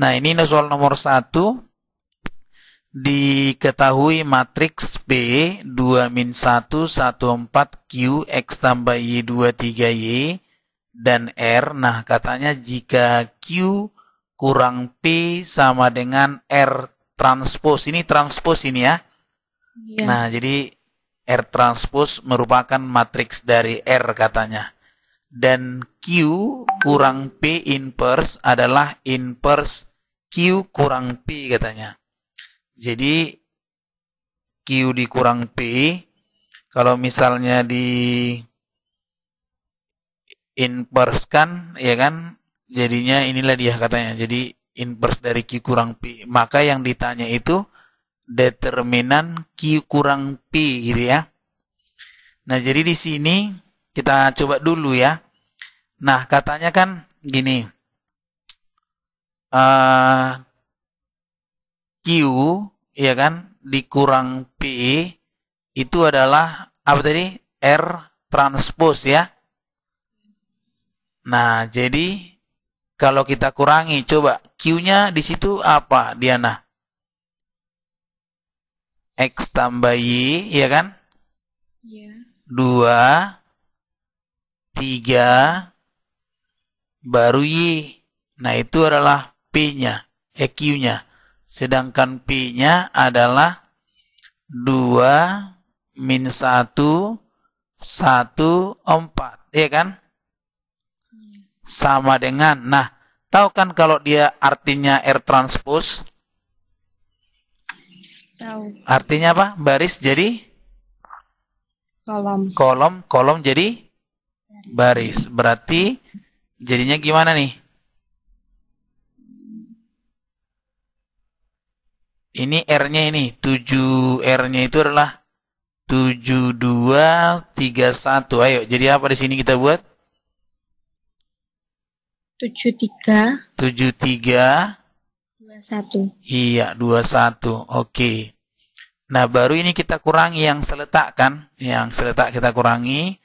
Nah, ini soal nomor 1. diketahui matriks B 2 min 1 1 4 Q X tambah Y 2 3 Y dan R nah katanya jika Q kurang P sama dengan R transpose. Ini transpose ini ya. Yeah. Nah, jadi R transpose merupakan matriks dari R katanya. Dan Q kurang P inverse adalah inverse Q kurang P katanya. Jadi Q dikurang P kalau misalnya di inverse kan ya kan jadinya inilah dia katanya jadi inverse dari Q kurang P maka yang ditanya itu determinan Q kurang P gitu ya nah jadi di sini kita coba dulu ya nah katanya kan gini uh, Q ya kan dikurang P itu adalah apa tadi R transpose ya nah jadi kalau kita kurangi, coba Q-nya di situ apa, Diana? X tambah Y, ya kan? Iya. 2 3 baru Y. Nah, itu adalah P-nya, eh, q nya Sedangkan P-nya adalah 2 min 1, 1, 4. Ya kan? sama dengan. Nah, tahu kan kalau dia artinya R transpose? Tahu. Artinya apa? Baris jadi kolom. Kolom, kolom jadi baris. Berarti jadinya gimana nih? Ini R-nya ini, 7 R-nya itu adalah 7231. Ayo, jadi apa di sini kita buat? 73 73 21. Iya, 21. Oke. Nah, baru ini kita kurangi yang seletak kan? Yang seletak kita kurangi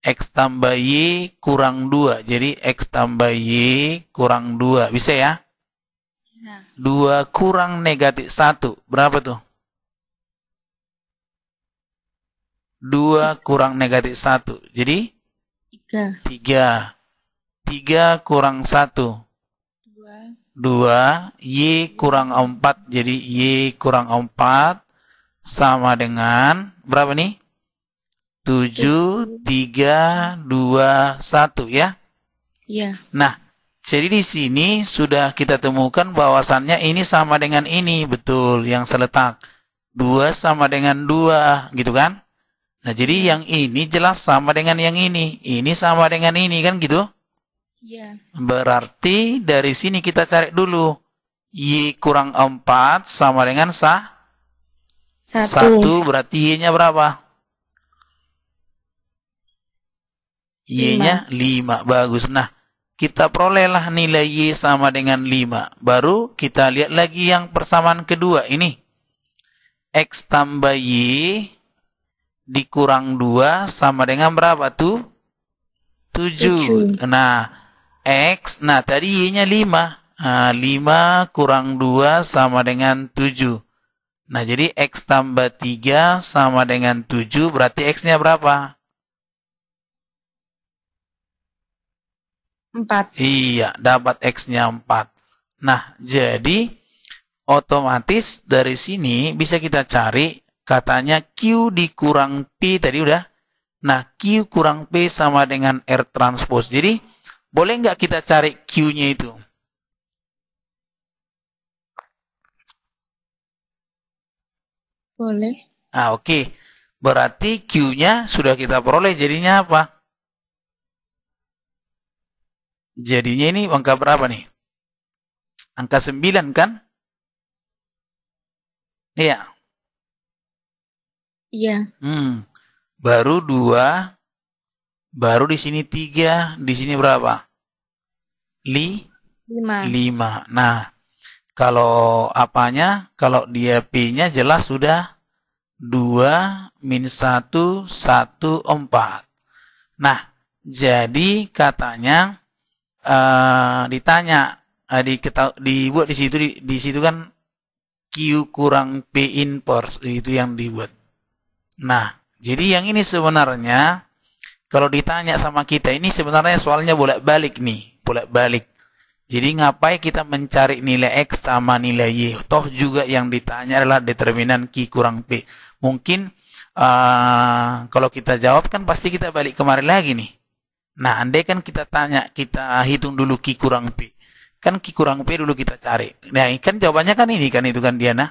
x tambah y kurang 2. Jadi x tambah y kurang 2. Bisa ya? Nah. Iya. 2 kurang negatif 1. Berapa tuh? 2 kurang negatif 1. Jadi? 3. 3. 3 kurang 1. 2. 2. Y kurang 4. Jadi Y kurang 4 sama dengan berapa nih? 7, 3, 2, 1 ya? Iya. Nah, jadi di sini sudah kita temukan bahwasannya ini sama dengan ini, betul, yang seletak. 2 sama dengan 2, gitu kan? Nah, jadi iya. yang ini jelas sama dengan yang ini. Ini sama dengan ini, kan gitu? Yeah. Berarti dari sini kita cari dulu y kurang 4 sama dengan sa? satu. satu berarti y-nya berapa? Y-nya 5. Bagus. Nah, kita perolehlah nilai Y sama dengan 5. Baru kita lihat lagi yang persamaan kedua ini. X tambah Y dikurang 2 sama dengan berapa tuh? 7. 7. Nah, X. Nah, tadi Y-nya 5. Nah, 5 kurang 2 sama dengan 7. Nah, jadi X tambah 3 sama dengan 7. Berarti X-nya berapa? 4. Iya, dapat X-nya 4. Nah, jadi otomatis dari sini bisa kita cari katanya Q dikurang P tadi udah. Nah, Q kurang P sama dengan R transpose. Jadi, boleh nggak kita cari Q-nya itu? Boleh. Ah, oke. Okay. Berarti Q-nya sudah kita peroleh. Jadinya apa? Jadinya ini angka berapa nih? Angka 9 kan? Iya. Iya. Hmm. Baru 2 Baru di sini tiga, di sini berapa? Li? Lima. Lima. Nah, kalau apanya, kalau dia P-nya jelas sudah dua min satu satu empat Nah, jadi katanya uh, ditanya, uh, eh, di, dibuat di situ, di, di situ kan Q kurang P inverse, itu yang dibuat. Nah, jadi yang ini sebenarnya kalau ditanya sama kita, ini sebenarnya soalnya bolak-balik nih, bolak-balik. Jadi ngapain kita mencari nilai X sama nilai Y? Toh juga yang ditanya adalah determinan Q kurang P. Mungkin uh, kalau kita jawab kan pasti kita balik kemarin lagi nih. Nah, andai kan kita tanya, kita hitung dulu Q kurang P. Kan Q kurang P dulu kita cari. Nah, kan jawabannya kan ini kan itu kan Diana?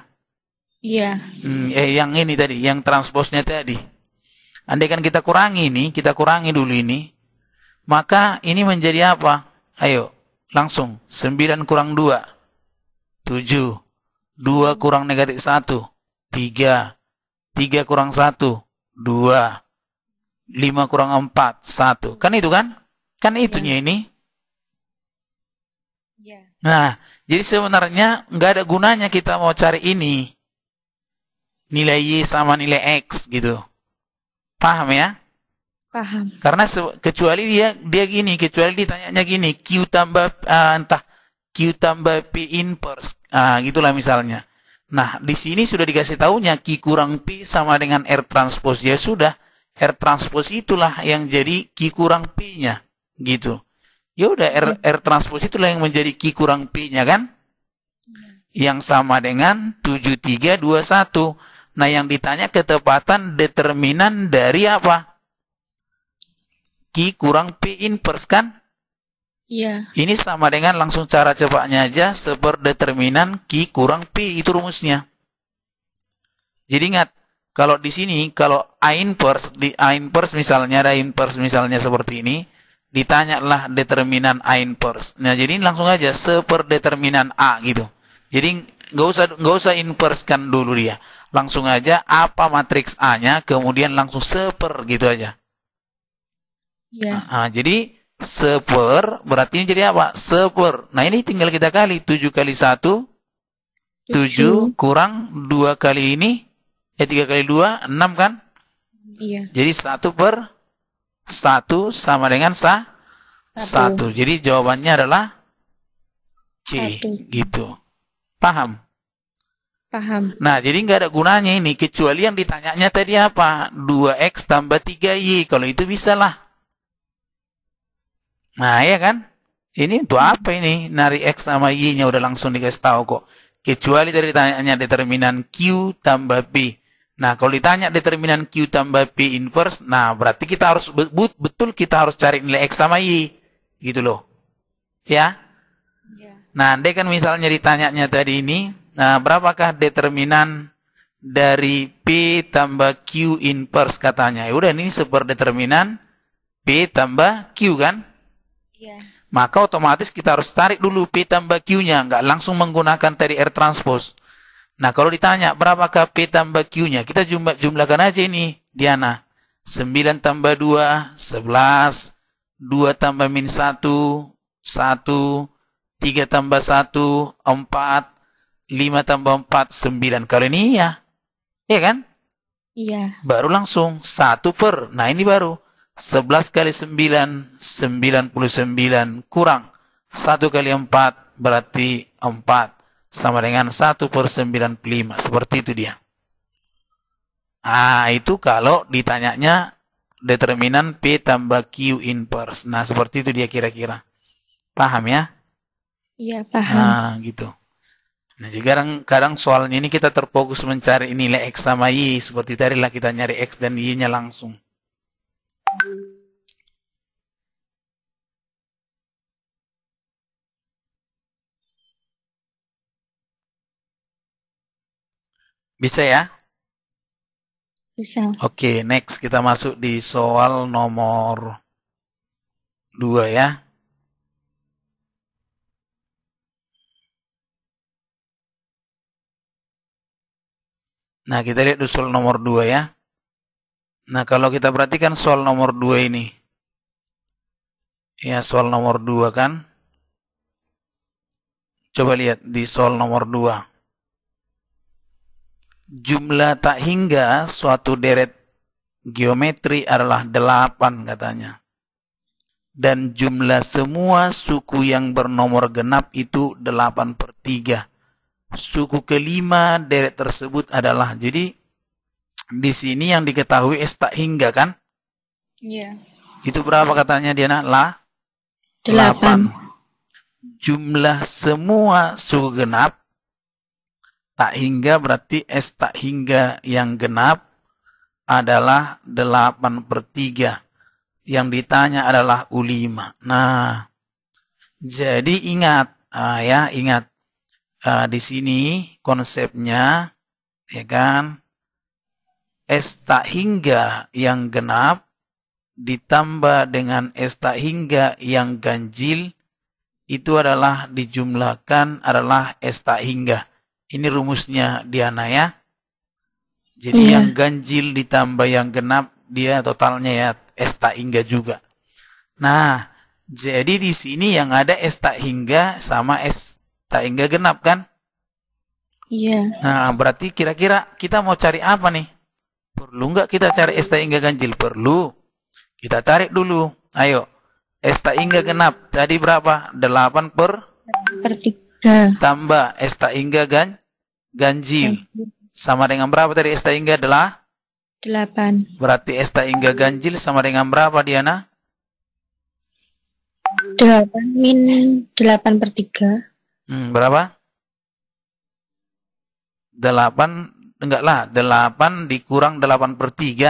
Iya. Hmm, eh, yang ini tadi, yang transposnya tadi. Andaikan kita kurangi ini, kita kurangi dulu ini, maka ini menjadi apa? Ayo, langsung. 9 kurang 2, 7. 2 kurang negatif 1, 3. 3 kurang 1, 2. 5 kurang 4, 1. Kan itu kan? Kan itunya iya. ini. Iya. Nah, jadi sebenarnya nggak ada gunanya kita mau cari ini. Nilai Y sama nilai X gitu. Paham ya? Paham. Karena kecuali dia dia gini, kecuali ditanyanya gini, Q tambah uh, entah Q tambah P inverse. Ah, gitulah misalnya. Nah, di sini sudah dikasih tahunya Q kurang P sama dengan R transpose. Ya sudah, R transpose itulah yang jadi Q kurang P-nya. Gitu. Ya udah R, R transpose itulah yang menjadi Q kurang P-nya kan? Hmm. Yang sama dengan 7321. Nah, yang ditanya ketepatan determinan dari apa? Q kurang P inverse kan? Iya. Ini sama dengan langsung cara cepatnya aja seper determinan Q kurang P itu rumusnya. Jadi ingat, kalau di sini kalau A inverse di A inverse misalnya ada inverse misalnya seperti ini, ditanyalah determinan A inverse. Nah, jadi langsung aja seper determinan A gitu. Jadi nggak usah nggak usah inverskan dulu dia langsung aja apa matriks A-nya kemudian langsung seper gitu aja ya. nah, jadi seper berarti ini jadi apa seper nah ini tinggal kita kali 7 kali satu 7, kurang dua kali ini ya tiga kali dua enam kan iya jadi satu per satu sama dengan sa satu satu. jadi jawabannya adalah C gitu Paham? Paham. Nah, jadi nggak ada gunanya ini. Kecuali yang ditanyanya tadi apa? 2X tambah 3Y. Kalau itu bisa lah. Nah, ya kan? Ini untuk hmm. apa ini? Nari X sama Y-nya udah langsung dikasih tahu kok. Kecuali dari ditanyanya determinan Q tambah b Nah, kalau ditanya determinan Q tambah P inverse, nah berarti kita harus betul kita harus cari nilai X sama Y. Gitu loh. Ya. Nah, andai kan misalnya ditanyanya tadi ini, nah berapakah determinan dari P tambah Q inverse katanya? Ya udah ini super determinan P tambah Q kan? Iya. Maka otomatis kita harus tarik dulu P tambah Q-nya, nggak langsung menggunakan tadi R transpose. Nah, kalau ditanya berapakah P tambah Q-nya, kita jumlah, jumlahkan aja ini, Diana. 9 tambah 2, 11. 2 tambah min 1, 1. 3 tambah 1, 4, 5 tambah 4, 9 kali ini ya. Iya kan? Iya. Baru langsung 1 per. Nah ini baru. 11 kali 9, 99 kurang. 1 kali 4 berarti 4. Sama dengan 1 per 95. Seperti itu dia. Nah itu kalau ditanyanya determinan P tambah Q inverse. Nah, seperti itu dia kira-kira. Paham ya? Iya, paham. Nah, gitu. Nah, jadi kadang-kadang soalnya ini kita terfokus mencari nilai X sama Y. Seperti tadi lah kita nyari X dan Y-nya langsung. Bisa ya? Bisa. Oke, next kita masuk di soal nomor 2 ya. Nah, kita lihat di soal nomor 2 ya. Nah, kalau kita perhatikan soal nomor 2 ini. Ya, soal nomor 2 kan. Coba lihat di soal nomor 2. Jumlah tak hingga suatu deret geometri adalah 8 katanya. Dan jumlah semua suku yang bernomor genap itu 8 per 3 suku kelima derek tersebut adalah jadi di sini yang diketahui estak hingga kan? Iya. Itu berapa katanya Diana? La? Delapan. Jumlah semua suku genap tak hingga berarti es tak hingga yang genap adalah delapan per tiga. Yang ditanya adalah u ulima. Nah, jadi ingat, ah ya ingat uh, di sini konsepnya ya kan s tak hingga yang genap ditambah dengan s tak hingga yang ganjil itu adalah dijumlahkan adalah s tak hingga ini rumusnya Diana ya jadi iya. yang ganjil ditambah yang genap dia totalnya ya s tak hingga juga nah jadi di sini yang ada s tak hingga sama s tak hingga genap kan? Iya. Nah, berarti kira-kira kita mau cari apa nih? Perlu nggak kita cari esta ingga ganjil? Perlu. Kita cari dulu. Ayo. Esta ingga genap. Tadi berapa? Delapan per? Per 3. Tambah esta ingga gan? ganjil. Sama dengan berapa tadi esta ingga? hingga adalah? 8. Berarti esta ingga ganjil sama dengan berapa Diana? 8 min 8 per 3. Hmm, berapa? Delapan, enggak lah delapan dikurang delapan per tiga.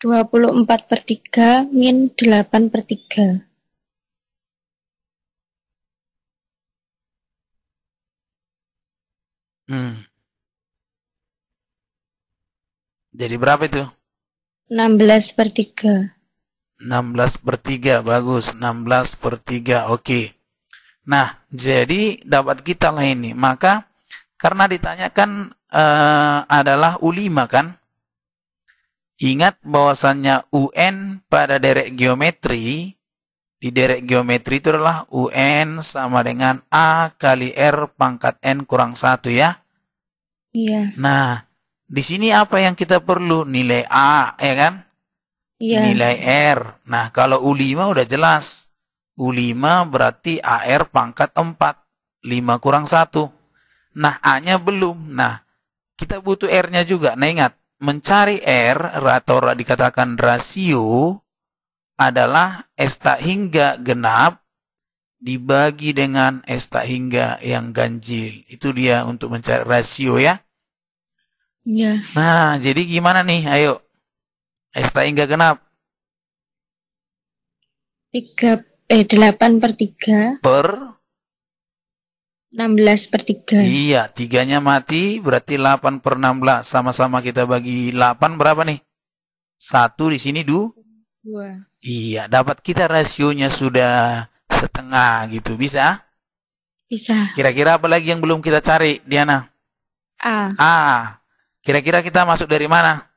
Dua puluh empat per tiga, min delapan per tiga. Hmm. Jadi berapa itu? 16 per 3. 16 per 3, bagus. 16 per 3, oke. Okay. Nah, jadi dapat kita lah ini. Maka, karena ditanyakan uh, adalah U5 kan? Ingat bahwasannya UN pada derek geometri, di derek geometri itu adalah UN sama dengan A kali R pangkat N kurang 1 ya? Iya. Nah, di sini apa yang kita perlu? Nilai A, ya kan? yeah. nilai R. Nah, kalau U5 udah jelas. U5 berarti AR pangkat 4. 5 kurang 1. Nah, A-nya belum. Nah, kita butuh R-nya juga. Nah, ingat. Mencari R atau dikatakan rasio adalah S tak hingga genap dibagi dengan S tak hingga yang ganjil. Itu dia untuk mencari rasio ya. Iya. Nah, jadi gimana nih? Ayo, STI nggak genap. Tiga eh delapan per tiga. per 16 per 3 iya tiganya mati berarti 8 per 16 sama-sama kita bagi 8 berapa nih satu di sini du dua iya dapat kita rasionya sudah setengah gitu bisa bisa kira-kira apa lagi yang belum kita cari Diana A A kira-kira kita masuk dari mana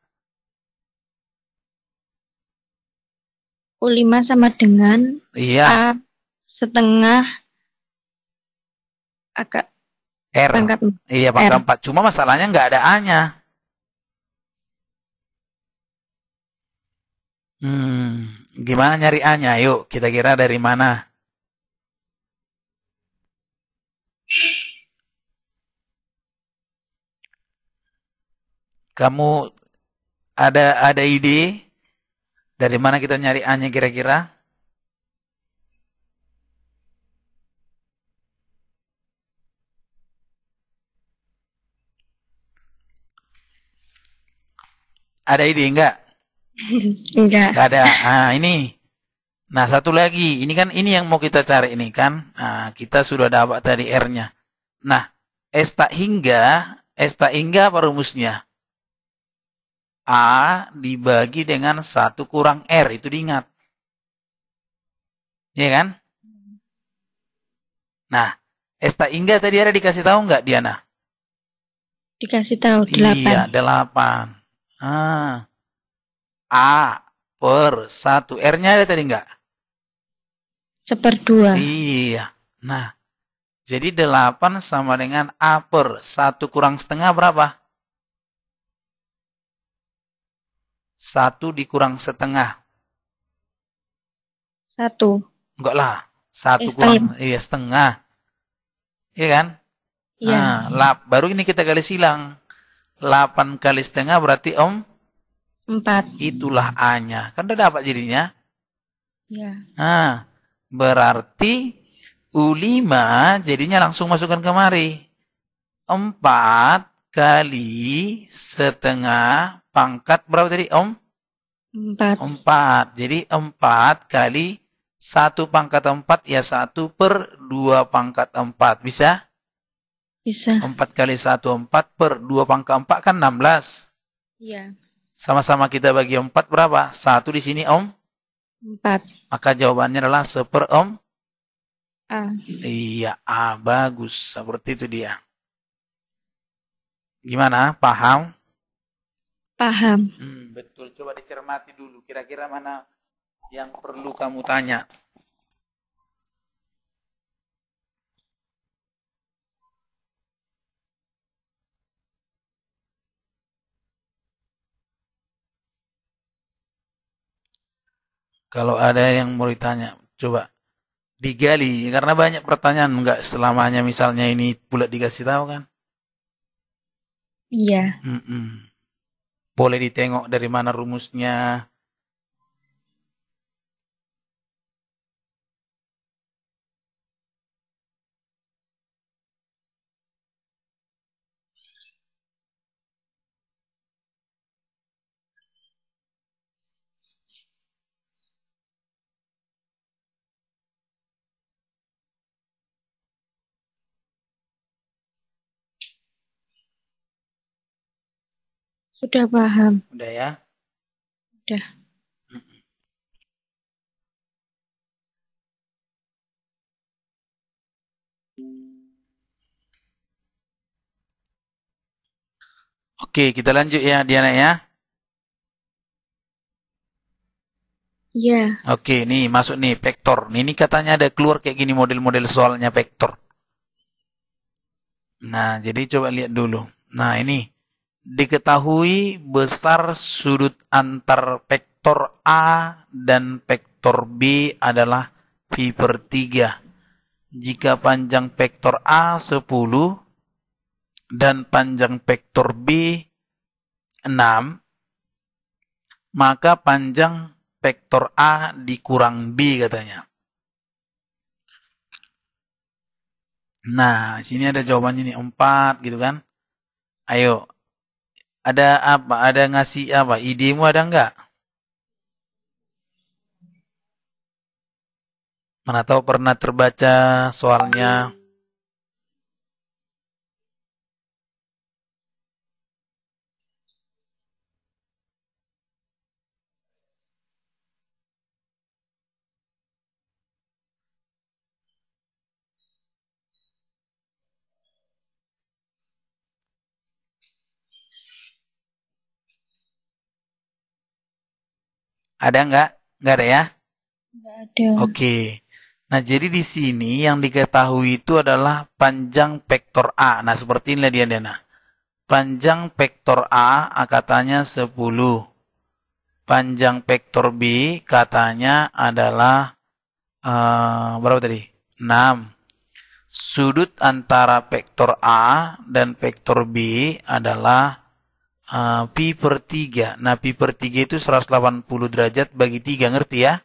45 sama dengan iya. A setengah agak R. Pangkat, iya, pangkat R. 4. Cuma masalahnya nggak ada A-nya. Hmm, gimana nyari A-nya? Yuk, kita kira dari mana? Kamu ada ada ide? Dari mana kita nyari A-nya kira-kira? Ada ide enggak? Enggak. Enggak ada. Ah, ini. Nah, satu lagi. Ini kan ini yang mau kita cari ini kan. Nah, kita sudah dapat tadi R-nya. Nah, S tak hingga, S tak hingga apa rumusnya? A dibagi dengan satu kurang R. Itu diingat. ya kan? Nah, Esta Ingga tadi ada dikasih tahu nggak Diana? Dikasih tahu delapan. Iya, delapan. Ah. A per satu. R-nya ada tadi nggak? Seperdua. Iya. Nah, jadi delapan sama dengan A per satu kurang setengah berapa? Satu dikurang setengah. Satu. Enggak lah. Satu eh, kurang. Iya, setengah. Iya kan? Iya. Nah, lap, baru ini kita kali silang. 8 kali setengah berarti om? empat Itulah A-nya. Kan udah dapat jadinya. Iya. Nah, berarti U5 jadinya langsung masukkan kemari. empat kali setengah pangkat berapa tadi Om? Empat. Empat. Jadi empat kali satu pangkat empat ya satu per dua pangkat empat. Bisa? Bisa. Empat kali satu empat per dua pangkat empat kan enam belas. Iya. Sama-sama kita bagi empat berapa? Satu di sini Om? Empat. Maka jawabannya adalah seper Om? A. Iya, A. Bagus. Seperti itu dia. Gimana? Paham? Paham. Hmm, betul, coba dicermati dulu. Kira-kira mana yang perlu kamu tanya? Kalau ada yang mau ditanya, coba digali karena banyak pertanyaan nggak selamanya misalnya ini pula dikasih tahu kan? Iya. Yeah. Mm -mm boleh ditengok dari mana rumusnya, Sudah paham. Udah ya? Udah. Oke, kita lanjut ya Diana ya. Iya. Oke, ini masuk nih vektor. ini katanya ada keluar kayak gini model-model soalnya vektor. Nah, jadi coba lihat dulu. Nah, ini diketahui besar sudut antar vektor A dan vektor B adalah pi per 3. Jika panjang vektor A 10 dan panjang vektor B 6, maka panjang vektor A dikurang B katanya. Nah, sini ada jawabannya nih 4 gitu kan. Ayo, ada apa? Ada ngasih apa? Idemu ada enggak? Mana tahu pernah terbaca soalnya. Ada nggak? Nggak ada ya? Nggak ada. Oke. Okay. Nah, jadi di sini yang diketahui itu adalah panjang vektor A. Nah, seperti ini dia, Dena. Panjang vektor A katanya 10. Panjang vektor B katanya adalah uh, berapa tadi? 6. Sudut antara vektor A dan vektor B adalah Ah, pi per 3. Nah, pi per 3 itu 180 derajat bagi 3, ngerti ya?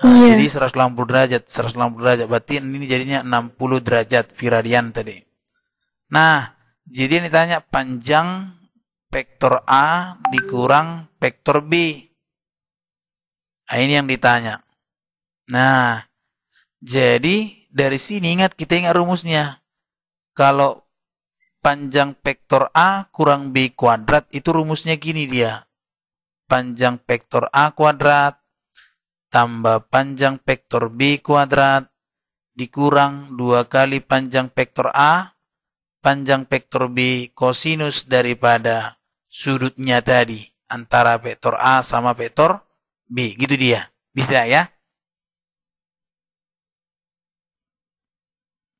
Nah, iya. Jadi 180 derajat, 180 derajat. Berarti ini jadinya 60 derajat pi radian tadi. Nah, jadi ini tanya panjang vektor A dikurang vektor B. Nah, ini yang ditanya. Nah, jadi dari sini ingat kita ingat rumusnya. Kalau panjang vektor A kurang B kuadrat itu rumusnya gini dia. Panjang vektor A kuadrat tambah panjang vektor B kuadrat dikurang dua kali panjang vektor A, panjang vektor B kosinus daripada sudutnya tadi antara vektor A sama vektor B. Gitu dia. Bisa ya?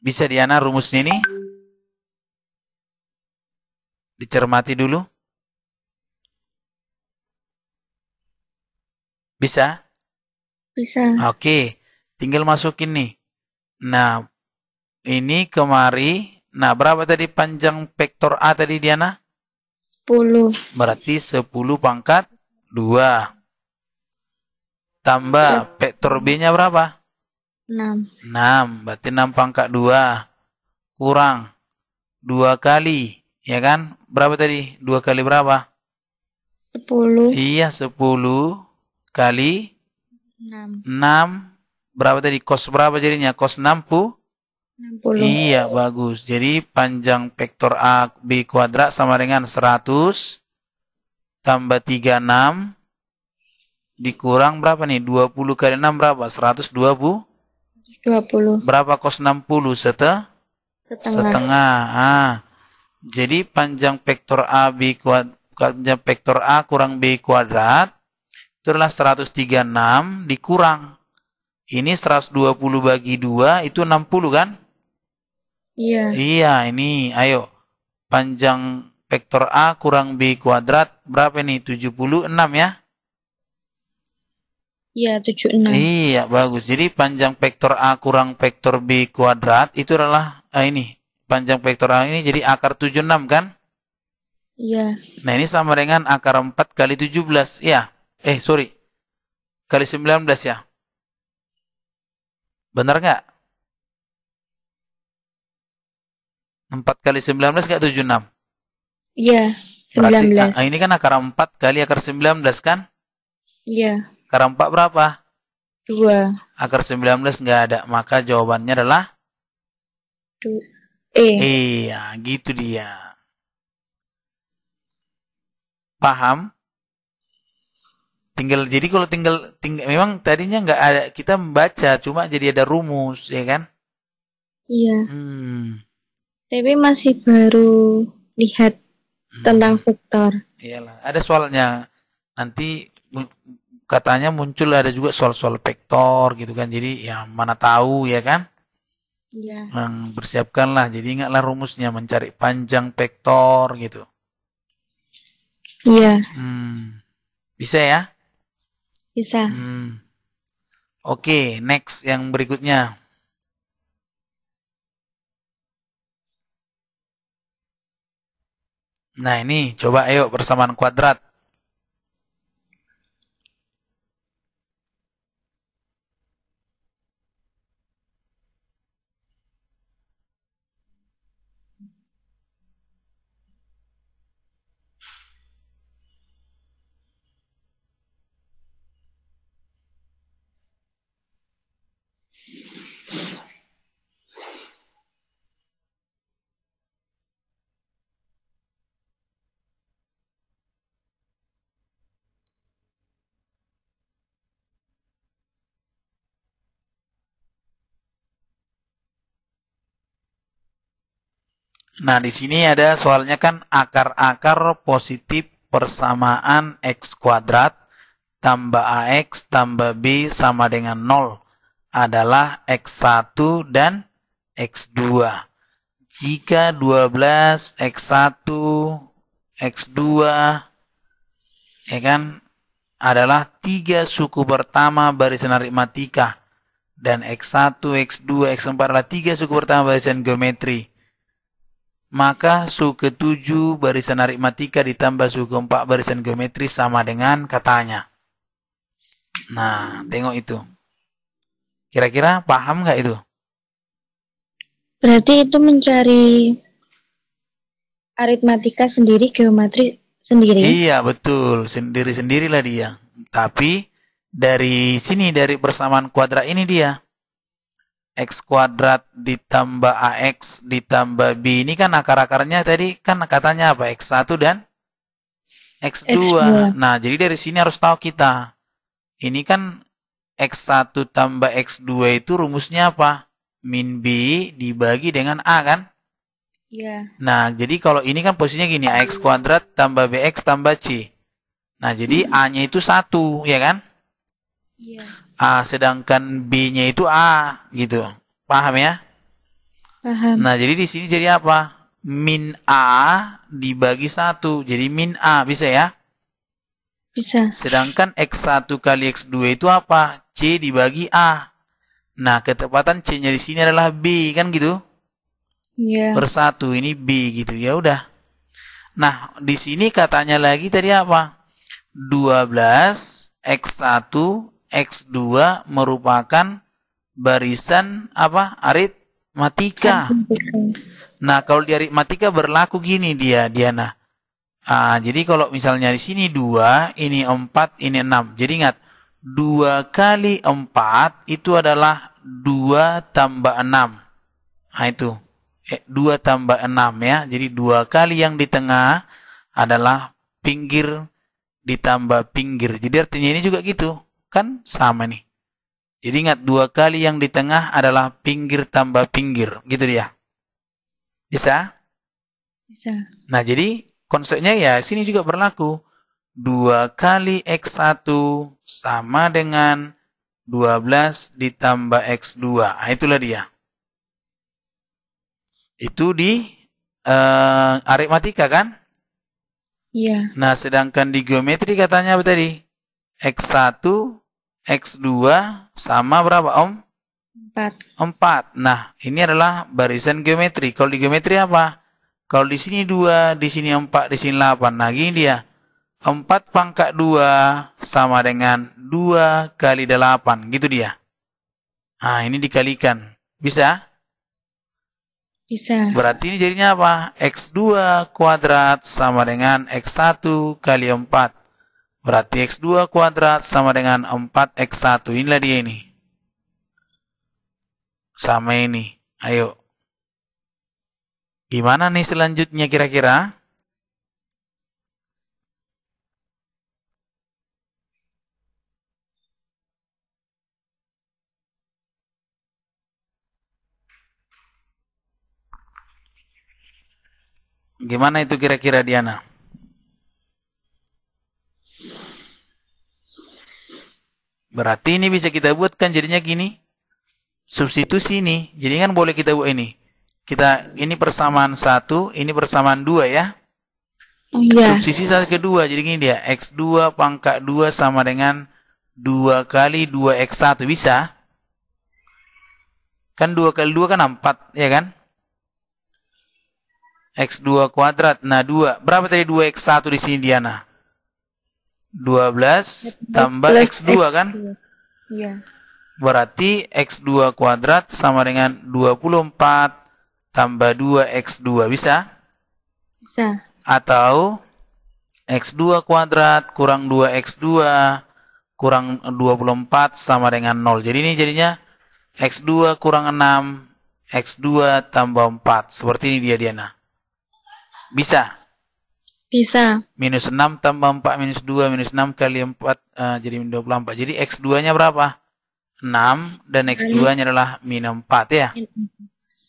Bisa Diana rumusnya ini? dicermati dulu? Bisa? Bisa. Oke, tinggal masukin nih. Nah, ini kemari. Nah, berapa tadi panjang vektor A tadi Diana? 10. Berarti 10 pangkat 2. Tambah iya. vektor B-nya berapa? 6. 6, berarti 6 pangkat 2. Kurang 2 kali Ya kan? Berapa tadi? Dua kali berapa? Sepuluh. Iya, sepuluh kali enam. Enam. Berapa tadi? Kos berapa jadinya? Kos enam puluh? 60. Iya, bagus. Jadi panjang vektor A B kuadrat sama dengan 100 tambah 36 dikurang berapa nih? 20 kali 6 berapa? 120? 20. Berapa kos 60? Sete? Setengah. Setengah. Ah. Jadi panjang vektor A B kuadrat panjang vektor A kurang B kuadrat itu adalah 136 dikurang ini 120 bagi 2 itu 60 kan? Iya. Iya, ini ayo panjang vektor A kurang B kuadrat berapa nih? 76 ya? Iya, 76. Iya, bagus. Jadi panjang vektor A kurang vektor B kuadrat itu adalah ah, ini panjang vektoral ini jadi akar 76 kan? Iya. Nah ini sama dengan akar 4 kali 17. Ya. Eh sorry. Kali 19 ya. Benar nggak? 4 kali 19 nggak 76? Iya. 19. Berarti, nah, ini kan akar 4 kali akar 19 kan? Iya. Akar 4 berapa? 2. Akar 19 nggak ada. Maka jawabannya adalah? 2. E. Iya, gitu dia. Paham? Tinggal jadi kalau tinggal, tinggal memang tadinya nggak ada kita membaca, cuma jadi ada rumus, ya kan? Iya. Hmm. Tapi masih baru lihat hmm. tentang vektor. Iyalah, ada soalnya. Nanti katanya muncul ada juga soal-soal vektor gitu kan. Jadi ya mana tahu ya kan? Ya. Nah, bersiapkanlah, Jadi ingatlah rumusnya mencari panjang vektor gitu. Iya. Hmm. Bisa ya? Bisa. Hmm. Oke, okay, next yang berikutnya. Nah ini coba ayo persamaan kuadrat. Nah, di sini ada soalnya kan akar-akar positif persamaan X kuadrat tambah AX tambah B sama dengan 0 adalah X1 dan X2. Jika 12 X1 X2 ya kan adalah tiga suku pertama barisan aritmatika dan X1, X2, X4 adalah tiga suku pertama barisan geometri maka su ketujuh barisan aritmatika ditambah su keempat barisan geometri sama dengan katanya. Nah, tengok itu. Kira-kira paham nggak itu? Berarti itu mencari aritmatika sendiri, geometri sendiri. Iya, betul. Sendiri-sendirilah dia. Tapi dari sini, dari persamaan kuadrat ini dia X kuadrat ditambah AX ditambah B. Ini kan akar-akarnya tadi kan katanya apa? X1 dan X2. X2. Nah, jadi dari sini harus tahu kita. Ini kan X1 tambah X2 itu rumusnya apa? Min B dibagi dengan A kan? Iya. Nah, jadi kalau ini kan posisinya gini. AX kuadrat tambah BX tambah C. Nah, jadi hmm. A-nya itu 1, ya kan? Iya. A sedangkan B-nya itu A gitu. Paham ya? Paham. Nah, jadi di sini jadi apa? Min A dibagi satu Jadi min A bisa ya? Bisa. Sedangkan X1 kali X2 itu apa? C dibagi A. Nah, ketepatan C-nya di sini adalah B, kan gitu? Iya. Bersatu, ini B gitu. Ya udah. Nah, di sini katanya lagi tadi apa? 12 X1 X2 merupakan barisan apa? Aritmatika. Nah, kalau di aritmatika berlaku gini dia, Diana. Ah, jadi kalau misalnya di sini 2, ini 4, ini 6. Jadi ingat, 2 kali 4 itu adalah 2 tambah 6. Nah, itu. Eh, 2 tambah 6 ya. Jadi 2 kali yang di tengah adalah pinggir ditambah pinggir. Jadi artinya ini juga gitu kan sama nih. Jadi ingat dua kali yang di tengah adalah pinggir tambah pinggir, gitu dia. Bisa? Bisa. Nah, jadi konsepnya ya sini juga berlaku. dua kali X1 sama dengan 12 ditambah X2. Nah, itulah dia. Itu di uh, aritmatika kan? Iya. Nah, sedangkan di geometri katanya apa tadi? X1 X2 sama berapa Om? 4. 4. Nah, ini adalah barisan geometri. Kalau di geometri apa? Kalau di sini 2, di sini 4, di sini 8. Nah, gini dia. 4 pangkat 2 sama dengan 2 kali 8. Gitu dia. Nah, ini dikalikan. Bisa? Bisa. Berarti ini jadinya apa? X2 kuadrat sama dengan X1 kali 4. Berarti X2 kuadrat sama dengan 4X1. Inilah dia ini. Sama ini. Ayo. Gimana nih selanjutnya kira-kira? Gimana itu kira-kira Diana? Berarti ini bisa kita buatkan jadinya gini. Substitusi ini. Jadi kan boleh kita buat ini. Kita ini persamaan satu, ini persamaan dua ya. Oh iya. Substitusi satu kedua. Jadi gini dia. X2 pangkat 2 sama dengan 2 kali 2X1. Bisa? Kan 2 kali 2 kan 4, ya kan? X2 kuadrat. Nah, 2. Berapa tadi 2X1 di sini, Diana? 12 tambah X2 kan? Iya. Berarti X2 kuadrat sama dengan 24 tambah 2X2. Bisa? Bisa. Atau X2 kuadrat kurang 2X2 kurang 24 sama dengan 0. Jadi ini jadinya X2 kurang 6, X2 tambah 4. Seperti ini dia Diana. Bisa? Bisa. Bisa. Minus 6 tambah 4 minus 2 minus 6 kali 4 uh, eh, jadi 24. Jadi X2-nya berapa? 6 dan X2-nya adalah min 4 ya?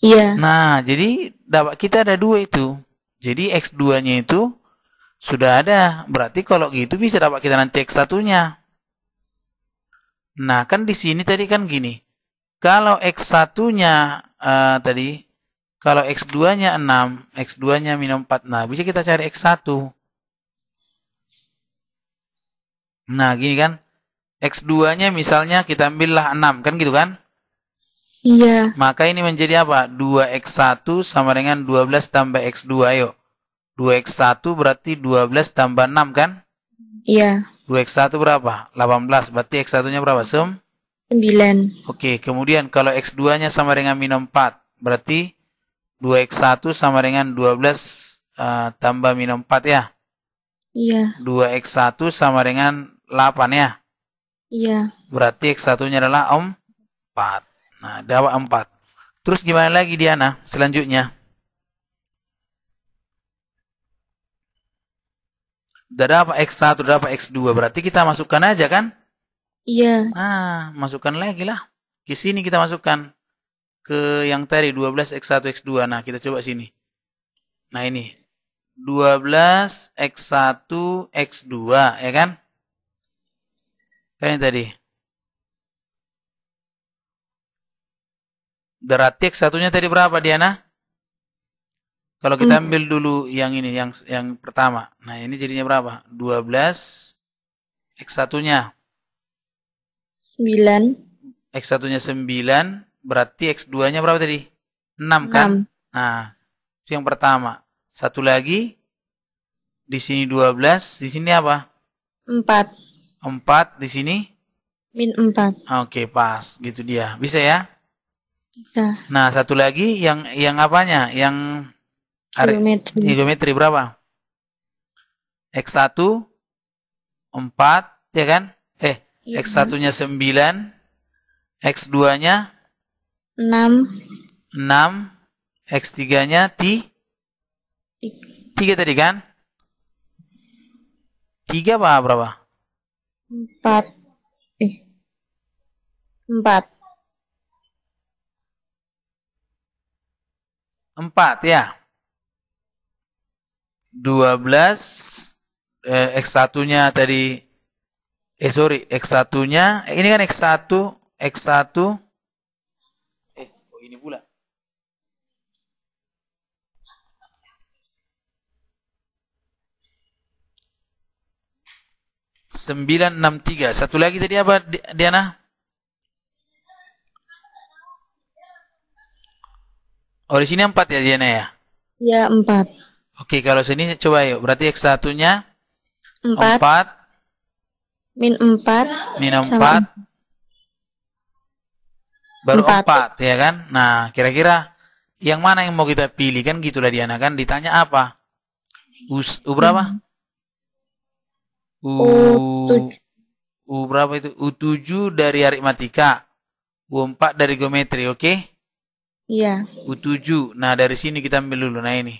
Iya. Nah, jadi dapat kita ada dua itu. Jadi X2-nya itu sudah ada. Berarti kalau gitu bisa dapat kita nanti X1-nya. Nah, kan di sini tadi kan gini. Kalau X1-nya uh, eh, tadi kalau X2-nya 6, X2-nya minus 4. Nah, bisa kita cari X1. Nah, gini kan. X2-nya misalnya kita ambillah 6, kan gitu kan? Iya. Maka ini menjadi apa? 2X1 sama dengan 12 tambah X2, ayo. 2X1 berarti 12 tambah 6, kan? Iya. 2X1 berapa? 18. Berarti X1-nya berapa, Sem? 9. Oke, kemudian kalau X2-nya sama dengan minus 4, berarti 2x1 sama dengan 12 uh, eh, tambah minus 4 ya? Iya. 2x1 sama dengan 8 ya? Iya. Berarti x1-nya adalah 4. Nah, dapat 4. Terus gimana lagi Diana selanjutnya? Udah dapat X1, udah dapat X2. Berarti kita masukkan aja kan? Iya. Nah, masukkan lagi lah. Ke sini kita masukkan ke yang tadi 12 X1 X2. Nah, kita coba sini. Nah, ini 12 X1 X2, ya kan? Kan yang tadi. Berarti x satunya tadi berapa, Diana? Kalau kita hmm. ambil dulu yang ini, yang yang pertama. Nah, ini jadinya berapa? 12 X1-nya 9 X1-nya 9 Berarti X2-nya berapa tadi? 6 kan? 6. Nah, itu yang pertama. Satu lagi di sini 12, di sini apa? 4. 4 di sini? Min 4. Oke, pas gitu dia. Bisa ya? Bisa. Nah, satu lagi yang yang apanya? Yang geometri. geometri berapa? X1 4 ya kan? Eh, ya. X1-nya 9, X2-nya 6. 6. X3-nya 3 3 tadi kan? 3 apa berapa? 4. Eh. 4. 4 ya. 12 eh, X1-nya tadi eh sorry, X1-nya ini kan X1 X1 963. Satu lagi tadi apa, Diana? Oh, di sini 4 ya, Diana ya? Ya, 4. Oke, kalau sini coba yuk. Berarti X1-nya 4. 4. Min 4. Min 4. Sama. Baru 4. 4, ya kan? Nah, kira-kira yang mana yang mau kita pilih kan gitulah Diana kan ditanya apa? U berapa? Hmm. U, u berapa itu? U7 dari aritmatika. U4 dari geometri, oke? Okay? Iya. U7. Nah, dari sini kita ambil dulu. Nah, ini.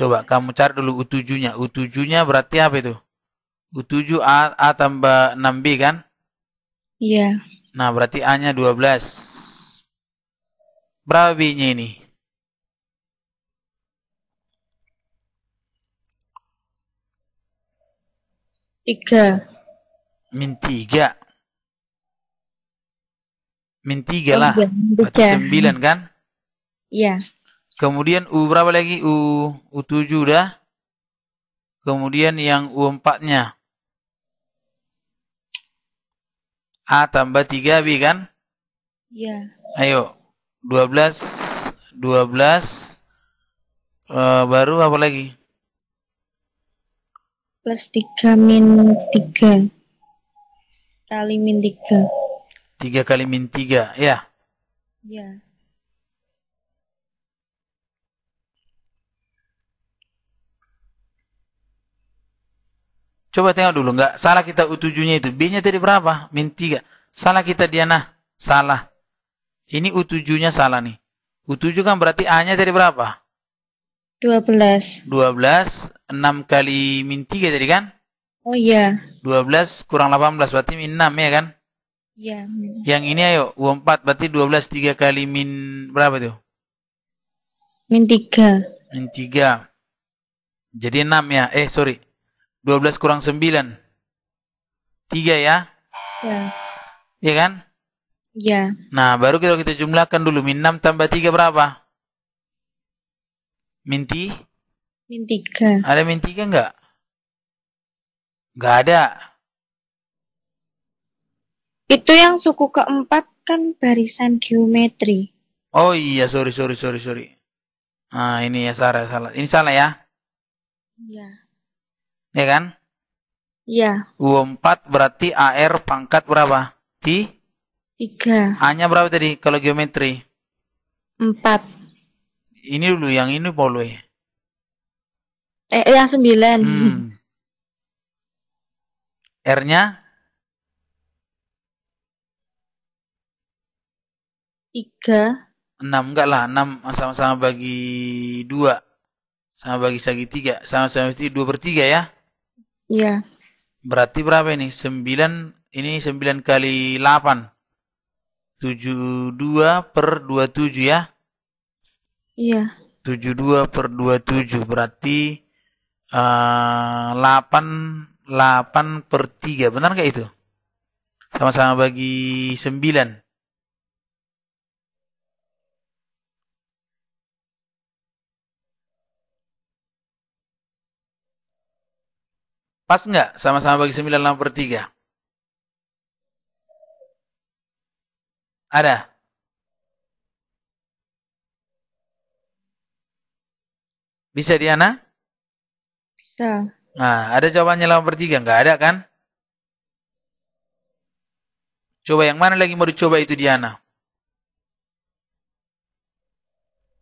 Coba kamu cari dulu U7-nya. U7-nya berarti apa itu? U7 A, A tambah 6B kan? Iya. Nah, berarti A-nya 12. Berapa B-nya ini? Tiga. Min tiga. Min tiga oh, lah. Iya, Berarti sembilan kan? Iya. Kemudian U berapa lagi? U, u tujuh dah. Kemudian yang u empatnya A tambah tiga b kan? Iya. Ayo. dua belas dua belas eh, baru apa lagi? plus 3 min 3 kali min 3 3 kali min 3 ya ya Coba tengok dulu, nggak salah kita U7-nya itu. B-nya tadi berapa? Min 3. Salah kita Diana. Salah. Ini U7-nya salah nih. U7 kan berarti A-nya tadi berapa? 12. 12. 6 kali min 3 tadi kan? Oh iya. 12 kurang 18 berarti min 6 ya kan? Iya. Yang ini ayo 24 berarti 12 3 kali min berapa tuh? Min 3. Min 3. Jadi 6 ya. Eh sorry. 12 kurang 9. 3 ya? Iya. Iya kan? Iya. Nah, baru kita kita jumlahkan dulu min 6 tambah 3 berapa? Minti? Mintiga. Ada kan nggak? Nggak ada. Itu yang suku keempat kan barisan geometri. Oh iya, sorry, sorry, sorry, sorry. Nah, ini ya salah, salah. Ini salah ya? Iya. Ya kan? Iya. U4 berarti AR pangkat berapa? T? Tiga. A-nya berapa tadi kalau geometri? Empat ini dulu yang ini boleh ya? eh yang sembilan hmm. R-nya tiga enam enggak lah enam sama-sama bagi dua sama bagi segitiga sama-sama bagi dua per tiga ya iya berarti berapa ini sembilan ini sembilan kali delapan tujuh dua per dua tujuh ya Iya. 72 per 27 berarti uh, 8 8 per 3 benar nggak itu? Sama-sama bagi 9 Pas nggak sama-sama bagi 9 8 per 3? Ada? Bisa Diana? Bisa. Nah, ada jawabannya lama bertiga? Nggak ada kan? Coba yang mana lagi mau dicoba itu Diana?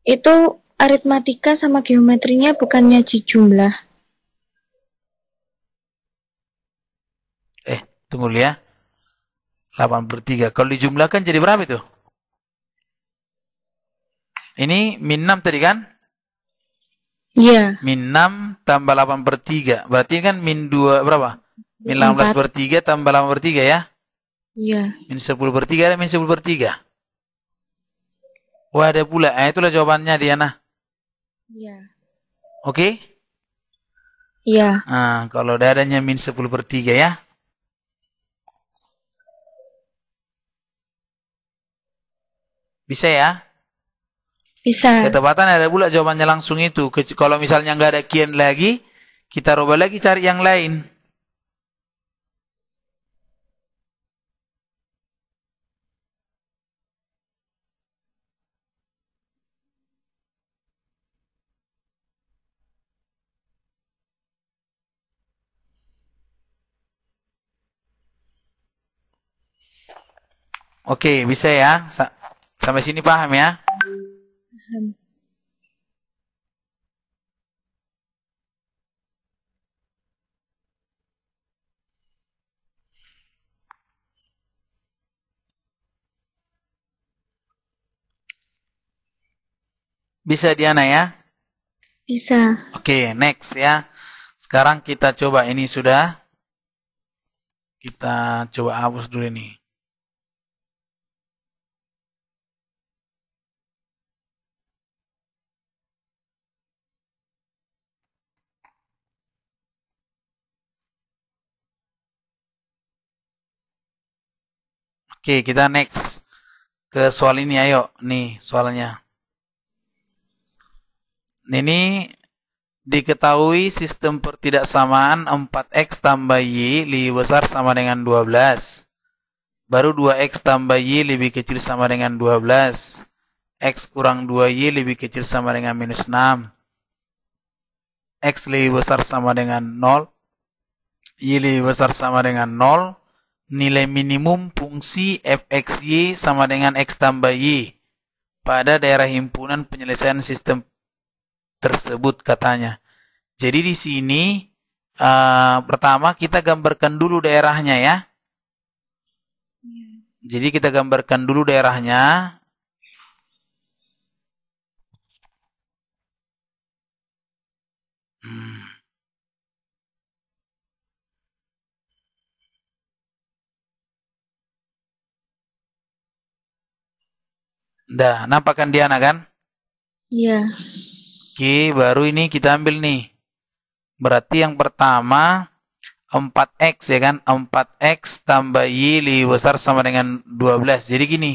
Itu aritmatika sama geometrinya bukannya jumlah. Eh, tunggu ya. 8 per 3. Kalau dijumlahkan jadi berapa itu? Ini min 6 tadi kan? Iya. Yeah. Min 6 tambah 8 per 3. Berarti kan min 2 berapa? Min 18 4. per 3 tambah 8 per 3 ya? Iya. Yeah. Min 10 per 3 ada min 10 per 3? Wah ada pula. Eh, itulah jawabannya Diana. Iya. Oke? Okay? Iya. Nah, kalau ada adanya min 10 per 3 ya. Bisa ya? Iya. Bisa. Ketepatan ada pula jawabannya langsung itu. Kalau misalnya nggak ada kian lagi, kita rubah lagi cari yang lain. Oke, okay, bisa ya. Sa sampai sini paham ya? Amin. Bisa Diana ya? Bisa. Oke, okay, next ya. Sekarang kita coba ini sudah. Kita coba hapus dulu ini. Oke, kita next ke soal ini ayo. Nih soalnya. Ini diketahui sistem pertidaksamaan 4x tambah y lebih besar sama dengan 12. Baru 2x tambah y lebih kecil sama dengan 12. x kurang 2y lebih kecil sama dengan minus 6. x lebih besar sama dengan 0. y lebih besar sama dengan 0 nilai minimum fungsi fxy sama dengan x tambah y pada daerah himpunan penyelesaian sistem tersebut katanya. Jadi di sini uh, pertama kita gambarkan dulu daerahnya ya. Iya. Jadi kita gambarkan dulu daerahnya. Dah, nampak kan Diana kan? Iya. Oke, baru ini kita ambil nih. Berarti yang pertama 4x ya kan? 4x tambah y lebih besar sama dengan 12. Jadi gini,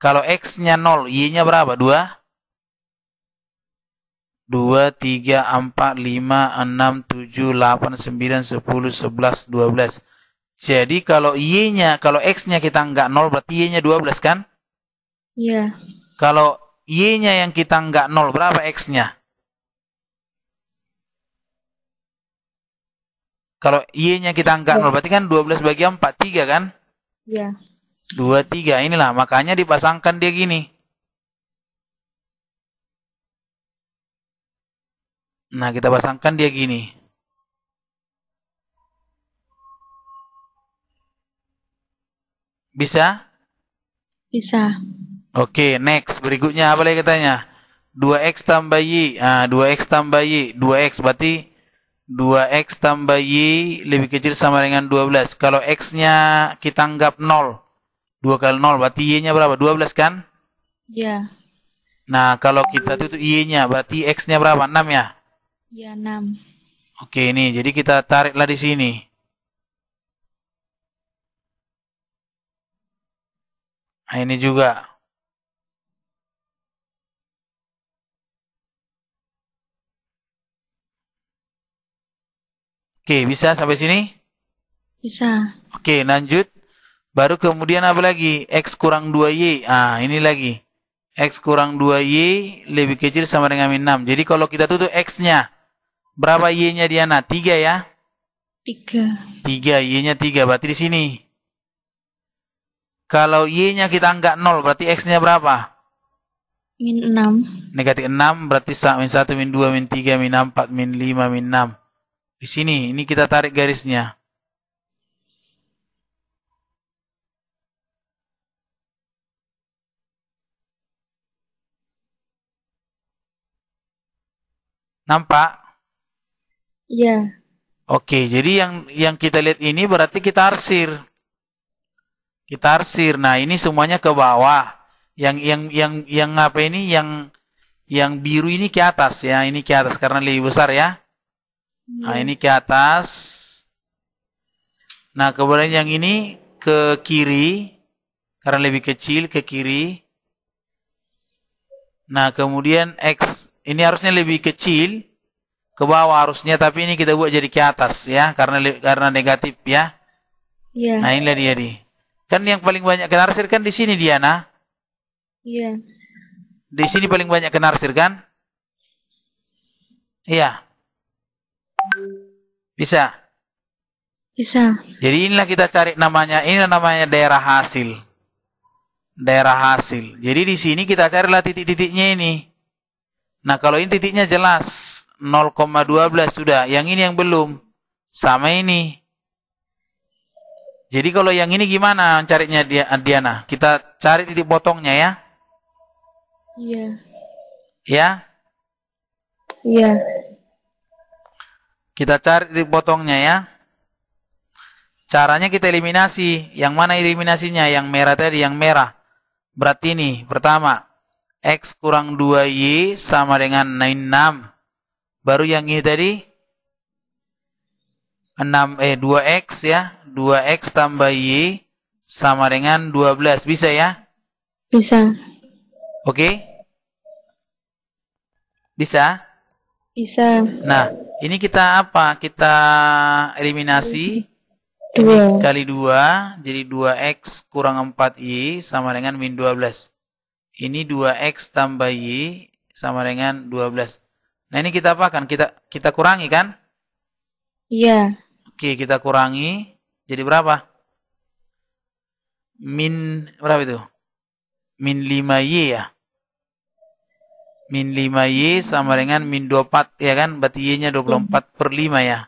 kalau x-nya 0, y-nya berapa? 2? 2, 3, 4, 5, 6, 7, 8, 9, 10, 11, 12. Jadi kalau y-nya, kalau x-nya kita nggak 0, berarti y-nya 12 kan? Iya. Kalau Y-nya yang kita nggak nol, berapa X-nya? Kalau Y-nya kita nggak ya. nol, berarti kan 12 bagi 4, 3 kan? Iya. 2, 3, inilah. Makanya dipasangkan dia gini. Nah, kita pasangkan dia gini. Bisa? Bisa. Oke, okay, next. Berikutnya apa lagi katanya? 2x tambah y. Ah, 2x tambah y. 2x berarti 2x tambah y lebih kecil sama dengan 12. Kalau x-nya kita anggap 0. 2 kali 0 berarti y-nya berapa? 12 kan? Iya. Nah, kalau kita tutup y-nya berarti x-nya berapa? 6 ya? Iya, 6. Oke, ini jadi kita tariklah di sini. Nah, ini juga. Oke, bisa sampai sini? Bisa. Oke, lanjut. Baru kemudian apa lagi? X kurang 2Y. Ah, ini lagi. X kurang 2Y lebih kecil sama dengan min 6. Jadi kalau kita tutup X-nya, berapa Y-nya Diana? 3 ya? 3. 3, Y-nya 3. Berarti di sini. Kalau Y-nya kita anggap 0, berarti X-nya berapa? Min 6. Negatif 6, berarti min 1, min 2, min 3, min 4, min 5, min 6. Di sini, ini kita tarik garisnya. Nampak? Iya. Oke, jadi yang yang kita lihat ini berarti kita arsir. Kita arsir. Nah, ini semuanya ke bawah. Yang yang yang yang apa ini? Yang yang biru ini ke atas ya. Ini ke atas karena lebih besar ya. Iya. Nah, ini ke atas. Nah, kemudian yang ini ke kiri karena lebih kecil ke kiri. Nah, kemudian X ini harusnya lebih kecil ke bawah harusnya tapi ini kita buat jadi ke atas ya karena karena negatif ya. Yeah. Nah, ini dia di. Kan yang paling banyak arsir kan di sini Diana. Iya. Di sini paling banyak arsir kan? Iya. Bisa? Bisa. Jadi inilah kita cari namanya, ini namanya daerah hasil. Daerah hasil. Jadi di sini kita carilah titik-titiknya ini. Nah, kalau ini titiknya jelas 0,12 sudah. Yang ini yang belum. Sama ini. Jadi kalau yang ini gimana carinya Diana? Kita cari titik potongnya ya. Iya. Ya? Iya. Kita cari titik potongnya ya. Caranya kita eliminasi. Yang mana eliminasinya? Yang merah tadi, yang merah. Berarti ini, pertama. X kurang 2Y sama dengan 6. Baru yang ini tadi. 6, eh, 2X ya. 2X tambah Y sama dengan 12. Bisa ya? Bisa. Oke? Okay? Bisa? Bisa. Nah, ini kita apa? Kita eliminasi. Ini kali 2. Jadi 2X kurang 4Y sama dengan min 12. Ini 2X tambah Y sama dengan 12. Nah ini kita kan? Kita kita kurangi kan? Iya. Oke, kita kurangi. Jadi berapa? Min berapa itu? Min 5Y ya? min 5y sama dengan min 24 ya kan berarti y-nya 24 per 5 ya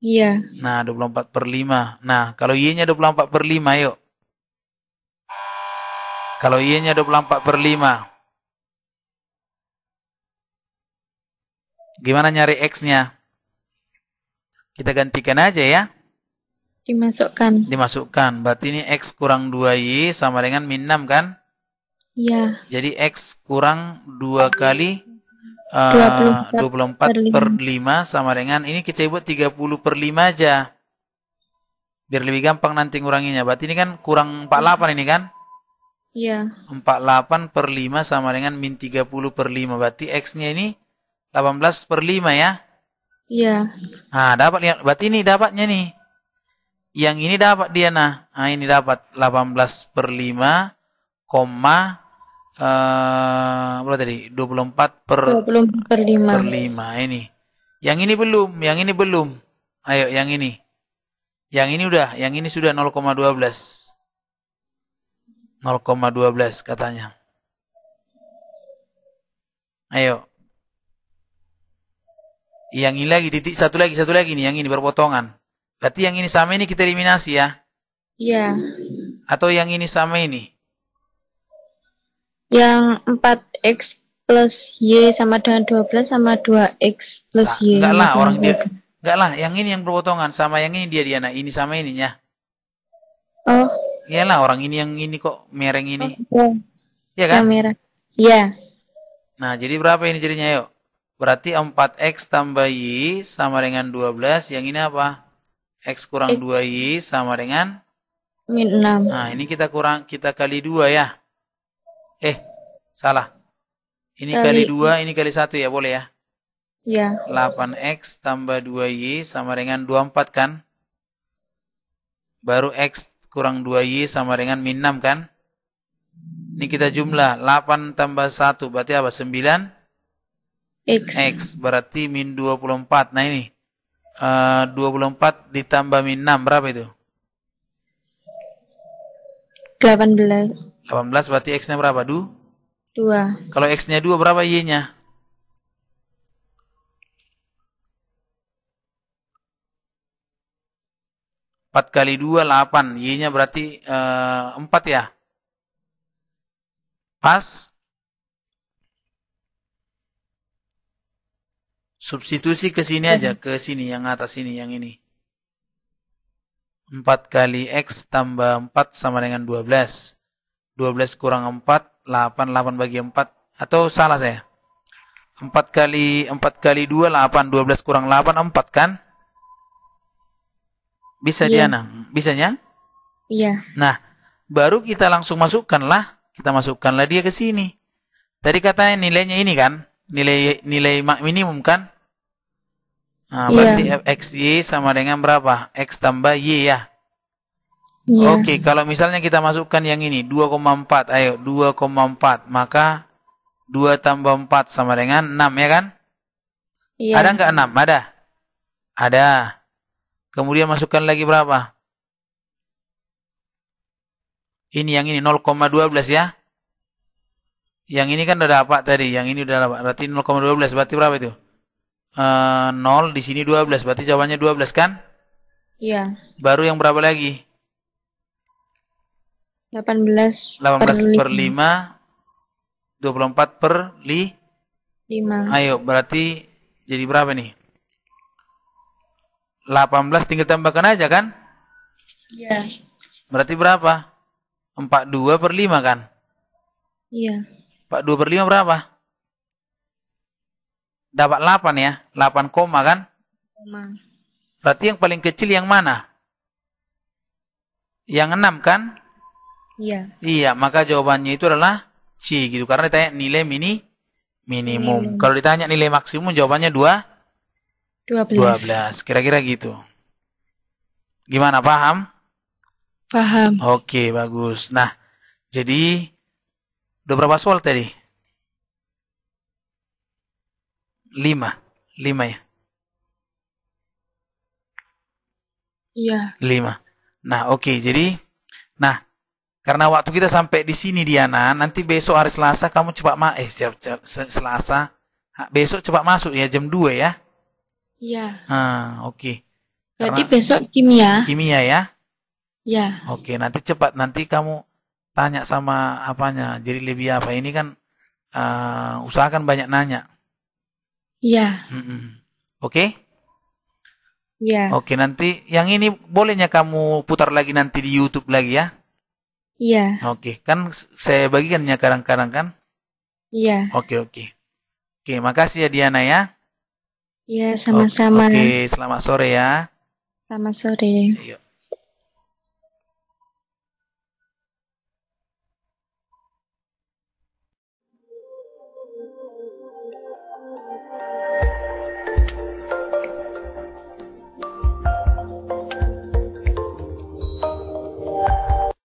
iya nah 24 per 5 nah kalau y-nya 24 per 5 yuk kalau y-nya 24 per 5 gimana nyari x-nya kita gantikan aja ya dimasukkan dimasukkan berarti ini x kurang 2y sama dengan min 6 kan Iya. Jadi X kurang dua kali uh, 24, 24 per 5. 5 sama dengan, ini kita buat puluh per lima aja. Biar lebih gampang nanti nguranginya. Berarti ini kan kurang empat 48 ini kan? Iya. 48 per lima sama dengan min tiga puluh per lima. Berarti X-nya ini delapan belas per lima ya? Iya. Nah, dapat lihat. Berarti ini dapatnya nih. Yang ini dapat dia nah. Nah, ini dapat 18 per 5, koma berapa eh, tadi? 24 per 24 per 5. Per 5 ini. Yang ini belum, yang ini belum. Ayo yang ini. Yang ini udah, yang ini sudah 0,12. 0,12 katanya. Ayo. Yang ini lagi titik satu lagi, satu lagi nih yang ini berpotongan. Berarti yang ini sama ini kita eliminasi ya. Iya. Atau yang ini sama ini yang 4x plus y sama dengan 12 sama 2x plus y. Enggak lah orang dia enggak lah yang ini yang berpotongan sama yang ini dia dia nah ini sama ininya. Oh. Iya lah orang ini yang ini kok mereng ini. Oh, iya. Ya kan? Yang Iya. Nah, jadi berapa ini jadinya yuk? Berarti 4x tambah y sama dengan 12. Yang ini apa? X kurang X. 2y sama dengan? Min 6. Nah, ini kita kurang kita kali 2 ya. Eh, salah. Ini kali, kali dua, ini kali satu ya, boleh ya? Iya. 8X tambah 2Y sama dengan 24 kan? Baru X kurang 2Y sama dengan min 6 kan? Ini kita jumlah 8 tambah 1 berarti apa? 9 X. X berarti min 24. Nah ini eh, uh, 24 ditambah min 6 berapa itu? 18 18 berarti X-nya berapa? Du? 2. Kalau X-nya 2 berapa Y-nya? Empat kali dua delapan, y-nya berarti eh, empat ya. Pas. Substitusi ke sini eh. aja, ke sini yang atas sini, yang ini. 4 kali X tambah 4 sama dengan 12. 12 kurang 4, 8, 8 bagi 4. Atau salah saya? 4 kali 4 kali 2, 8, 12 kurang 8, 4 kan? Bisa yeah. Diana? Bisanya? Iya. Yeah. Nah, baru kita langsung masukkanlah, kita masukkanlah dia ke sini. Tadi katanya nilainya ini kan? Nilai nilai minimum kan? Nah, iya. berarti yeah. XY sama dengan berapa? X tambah Y ya. Yeah. Oke, okay, kalau misalnya kita masukkan yang ini 2,4, ayo 2,4 maka 2 tambah 4 sama dengan 6 ya kan? Yeah. Ada nggak 6? Ada. Ada. Kemudian masukkan lagi berapa? Ini yang ini 0,12 ya. Yang ini kan udah dapat tadi, yang ini udah dapat. Berarti 0,12 berarti berapa itu? E, eh, 0 di sini 12, berarti jawabannya 12 kan? Iya. Yeah. Baru yang berapa lagi? 18 18 per 5, 24 per li, 5. Ayo, berarti jadi berapa nih? 18 tinggal tambahkan aja kan? Iya. Berarti berapa? 42 per 5 kan? Iya. 42 per 5 berapa? Dapat 8 ya? 8 koma kan? Koma. Berarti yang paling kecil yang mana? Yang 6 kan? Iya. Iya, maka jawabannya itu adalah C gitu karena ditanya nilai mini minimum. minimum. Kalau ditanya nilai maksimum jawabannya 2 12. belas. Kira-kira gitu. Gimana paham? Paham. Oke, bagus. Nah, jadi udah berapa soal tadi? 5. 5 ya. Iya. 5. Nah, oke. Jadi nah, karena waktu kita sampai di sini Diana, nanti besok hari Selasa kamu cepat ma eh Selasa besok cepat masuk ya jam 2 ya. Iya. Ah, oke. Okay. Jadi besok kimia. Kimia ya? Iya. Oke, okay, nanti cepat nanti kamu tanya sama apanya. Jadi lebih apa? Ini kan uh, eh, usahakan banyak nanya. Iya. Mm -mm. Oke? Okay? Iya. Oke, nanti yang ini bolehnya kamu putar lagi nanti di YouTube lagi ya. Iya. Oke, kan saya bagikan ya kadang-kadang kan? Iya. Oke, oke. Oke, makasih ya Diana ya. Iya, sama-sama. Oke, selamat sore ya. Selamat sore. Yuk. Iya.